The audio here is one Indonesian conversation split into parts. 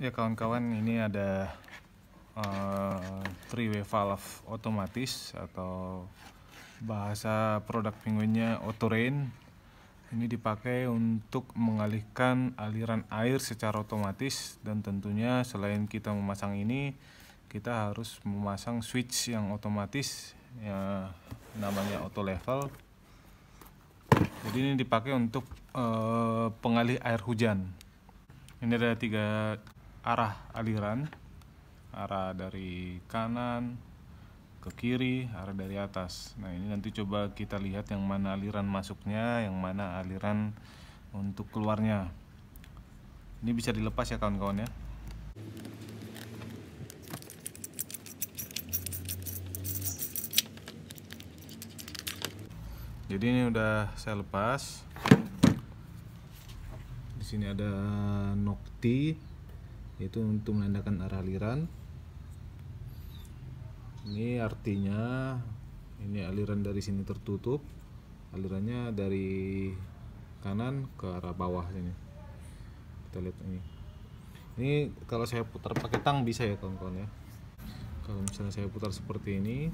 Ya kawan-kawan ini ada uh, eh, three way valve otomatis atau bahasa produk penguinnya rain. ini dipakai untuk mengalihkan aliran air secara otomatis dan tentunya selain kita memasang ini kita harus memasang switch yang otomatis ya, namanya auto level jadi ini dipakai untuk uh, pengalih air hujan ini ada tiga arah aliran arah dari kanan ke kiri arah dari atas nah ini nanti coba kita lihat yang mana aliran masuknya yang mana aliran untuk keluarnya ini bisa dilepas ya kawan-kawan ya jadi ini udah saya lepas di sini ada nokti itu untuk menandakan arah aliran ini artinya ini aliran dari sini tertutup alirannya dari kanan ke arah bawah sini kita lihat ini ini kalau saya putar pakai tang bisa ya kawan-kawan ya kalau misalnya saya putar seperti ini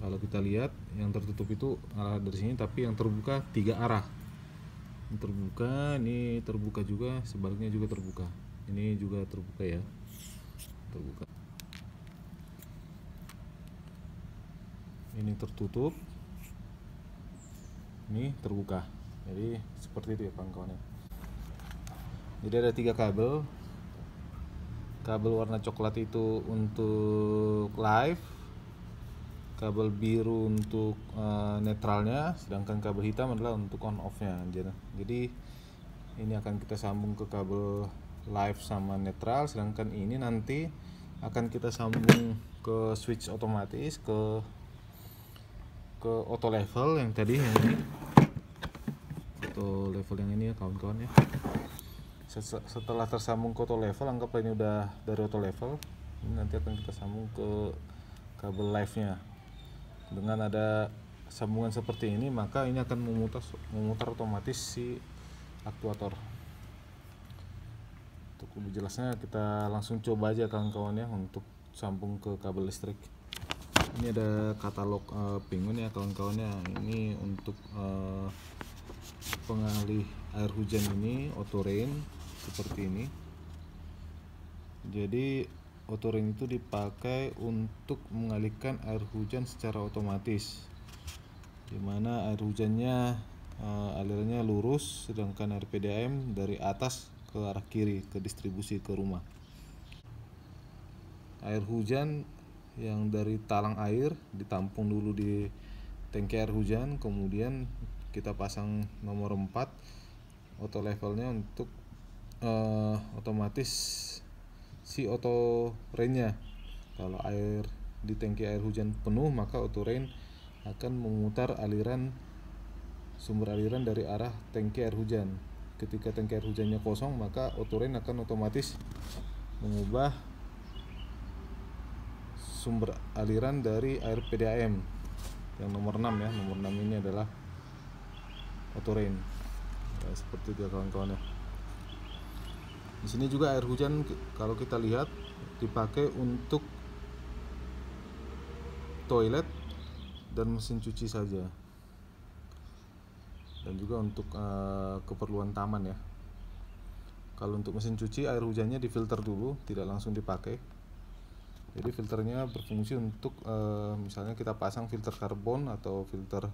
kalau kita lihat yang tertutup itu arah dari sini tapi yang terbuka tiga arah terbuka ini terbuka juga sebaliknya juga terbuka ini juga terbuka ya terbuka ini tertutup ini terbuka jadi seperti itu ya pangkauannya jadi ada tiga kabel kabel warna coklat itu untuk live kabel biru untuk uh, netralnya sedangkan kabel hitam adalah untuk on off nya jadi ini akan kita sambung ke kabel live sama netral sedangkan ini nanti akan kita sambung ke switch otomatis ke ke auto level yang tadi yang ini auto level yang ini ya kawan-kawan ya setelah tersambung ke auto level anggaplah ini udah dari auto level ini nanti akan kita sambung ke kabel live nya dengan ada sambungan seperti ini maka ini akan memutar memutar otomatis si aktuator untuk lebih jelasnya kita langsung coba aja kawan-kawan ya untuk sambung ke kabel listrik ini ada katalog uh, pingun ya kawan-kawannya ini untuk uh, pengalih air hujan ini auto rain seperti ini jadi watering itu dipakai untuk mengalihkan air hujan secara otomatis dimana air hujannya uh, alirannya lurus sedangkan air PDAM dari atas ke arah kiri ke distribusi ke rumah air hujan yang dari talang air ditampung dulu di tangki air hujan kemudian kita pasang nomor 4 auto levelnya untuk uh, otomatis si auto rainnya kalau air di tangki air hujan penuh maka auto rain akan memutar aliran sumber aliran dari arah tangki air hujan ketika tangki air hujannya kosong maka auto rain akan otomatis mengubah sumber aliran dari air PDAM yang nomor 6 ya nomor 6 ini adalah auto rain ya, seperti itu ya kawan-kawan ya di sini juga air hujan kalau kita lihat dipakai untuk toilet dan mesin cuci saja. Dan juga untuk uh, keperluan taman ya. Kalau untuk mesin cuci air hujannya difilter dulu, tidak langsung dipakai. Jadi filternya berfungsi untuk uh, misalnya kita pasang filter karbon atau filter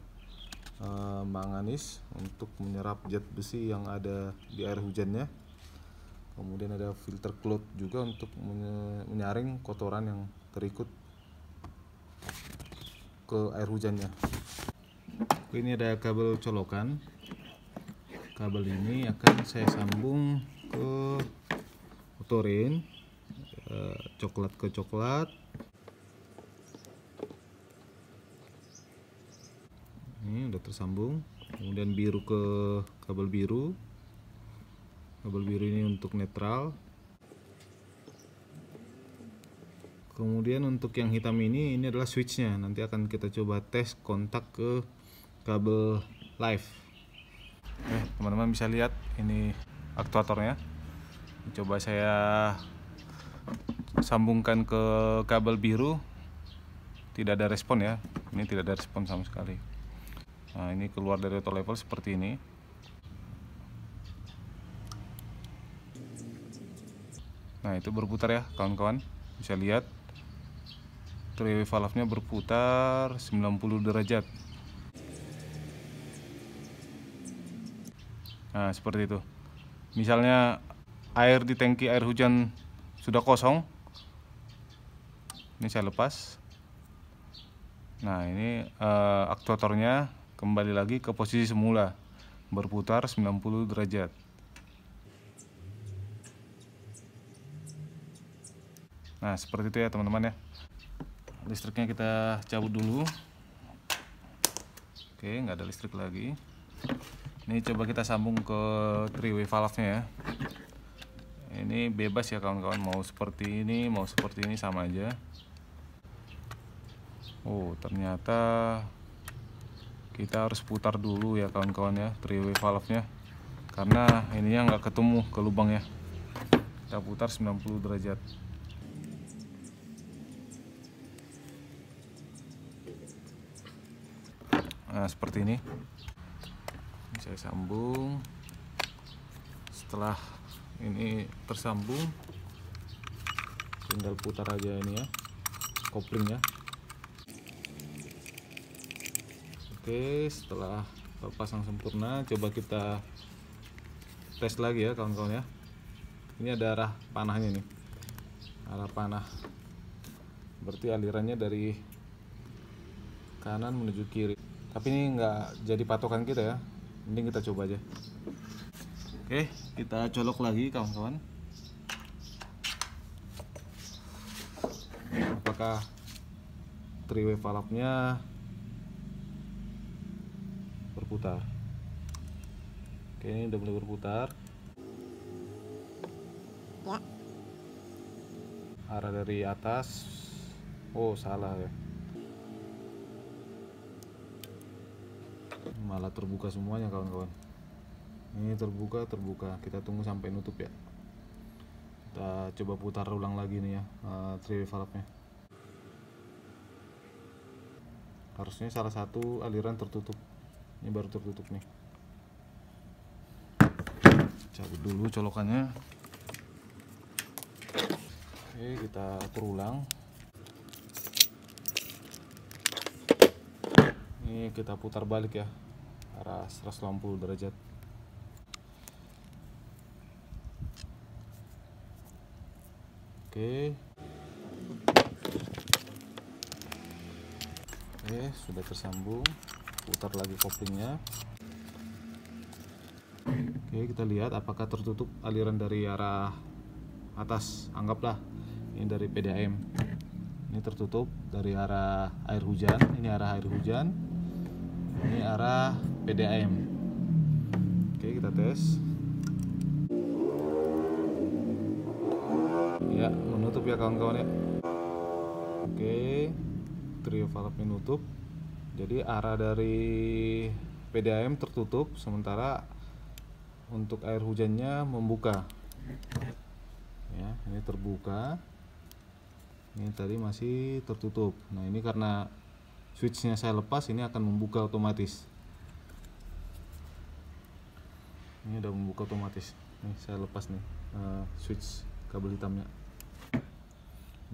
eh, manganis untuk menyerap zat besi yang ada di air hujannya kemudian ada filter cloud juga untuk menyaring kotoran yang terikut ke air hujannya ini ada kabel colokan kabel ini akan saya sambung ke motorin eh, coklat ke coklat ini udah tersambung kemudian biru ke kabel biru kabel biru ini untuk netral kemudian untuk yang hitam ini ini adalah switchnya nanti akan kita coba tes kontak ke kabel live oke eh, teman-teman bisa lihat ini aktuatornya coba saya sambungkan ke kabel biru tidak ada respon ya ini tidak ada respon sama sekali nah ini keluar dari auto level seperti ini nah itu berputar ya kawan-kawan bisa lihat three valve nya berputar 90 derajat nah seperti itu misalnya air di tangki air hujan sudah kosong ini saya lepas nah ini uh, aktuatornya kembali lagi ke posisi semula berputar 90 derajat Nah seperti itu ya teman-teman ya. Listriknya kita cabut dulu. Oke nggak ada listrik lagi. Ini coba kita sambung ke three way valve-nya ya. Ini bebas ya kawan-kawan mau seperti ini mau seperti ini sama aja. Oh ternyata kita harus putar dulu ya kawan-kawan ya three way valve-nya karena ininya nggak ketemu ke lubang ya kita putar 90 derajat nah, seperti ini. ini saya sambung setelah ini tersambung tinggal putar aja ini ya koplingnya oke setelah pasang sempurna coba kita tes lagi ya kawan-kawan ya ini ada arah panahnya nih arah panah berarti alirannya dari kanan menuju kiri tapi ini nggak jadi patokan kita ya mending kita coba aja oke kita colok lagi kawan-kawan apakah triwe berputar oke ini udah mulai berputar ya. arah dari atas oh salah ya malah terbuka semuanya kawan-kawan ini terbuka terbuka kita tunggu sampai nutup ya kita coba putar ulang lagi nih ya uh, eh, valve nya harusnya salah satu aliran tertutup ini baru tertutup nih cabut dulu colokannya oke kita atur ini kita putar balik ya arah 180 derajat oke oke sudah tersambung putar lagi koplingnya oke kita lihat apakah tertutup aliran dari arah atas anggaplah ini dari PDAM ini tertutup dari arah air hujan ini arah air hujan ini arah PDAM oke kita tes ya menutup ya kawan-kawan ya oke trio valve menutup jadi arah dari PDAM tertutup sementara untuk air hujannya membuka ya ini terbuka ini tadi masih tertutup nah ini karena switchnya saya lepas ini akan membuka otomatis ini udah membuka otomatis Ini saya lepas nih uh, switch kabel hitamnya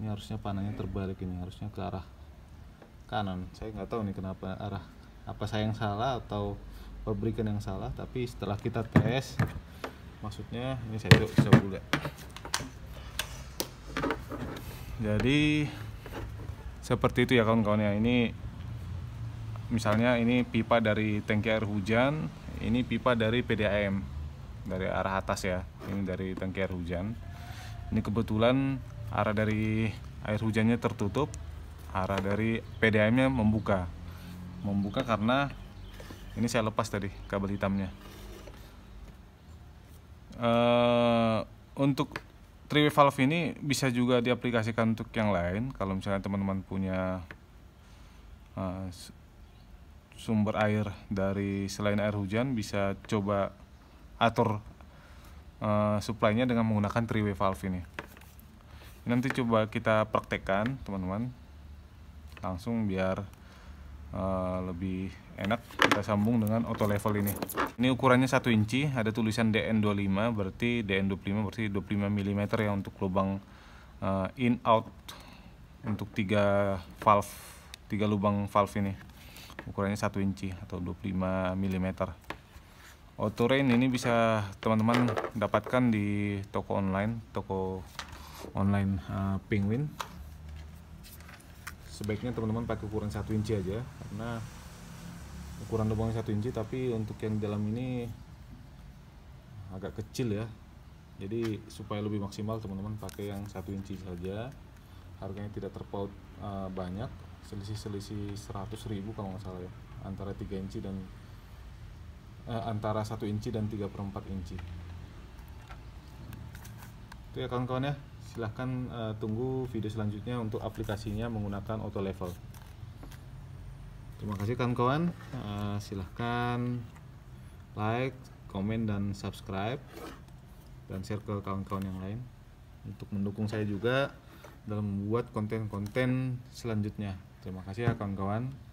ini harusnya panahnya terbalik ini harusnya ke arah kanan saya nggak tahu nih kenapa arah apa saya yang salah atau pabrikan yang salah tapi setelah kita tes maksudnya ini saya coba buka ya. jadi seperti itu ya kawan-kawan ya ini misalnya ini pipa dari tangki air hujan, ini pipa dari PDAM dari arah atas ya. Ini dari tangki air hujan. Ini kebetulan arah dari air hujannya tertutup, arah dari PDAM-nya membuka. Membuka karena ini saya lepas tadi kabel hitamnya. Uh, untuk three valve ini bisa juga diaplikasikan untuk yang lain kalau misalnya teman-teman punya uh, sumber air dari selain air hujan bisa coba atur uh, eh, suplainya dengan menggunakan three way valve ini. nanti coba kita praktekkan teman-teman langsung biar uh, lebih enak kita sambung dengan auto level ini ini ukurannya 1 inci ada tulisan DN25 berarti DN25 berarti 25 mm ya untuk lubang uh, eh, in out untuk tiga valve tiga lubang valve ini ukurannya 1 inci atau 25 mm auto rain ini bisa teman-teman dapatkan di toko online toko online uh, penguin sebaiknya teman-teman pakai ukuran 1 inci aja karena ukuran lubangnya 1 inci tapi untuk yang dalam ini agak kecil ya jadi supaya lebih maksimal teman-teman pakai yang 1 inci saja harganya tidak terpaut uh, banyak selisih-selisih 100 ribu kalau nggak salah ya antara 3 inci dan eh, antara 1 inci dan 3 per 4 inci itu ya kawan-kawan ya silahkan eh, tunggu video selanjutnya untuk aplikasinya menggunakan auto level terima kasih kawan-kawan eh, silahkan like, komen, dan subscribe dan share ke kawan-kawan yang lain untuk mendukung saya juga dalam membuat konten-konten selanjutnya Terima kasih ya kawan-kawan.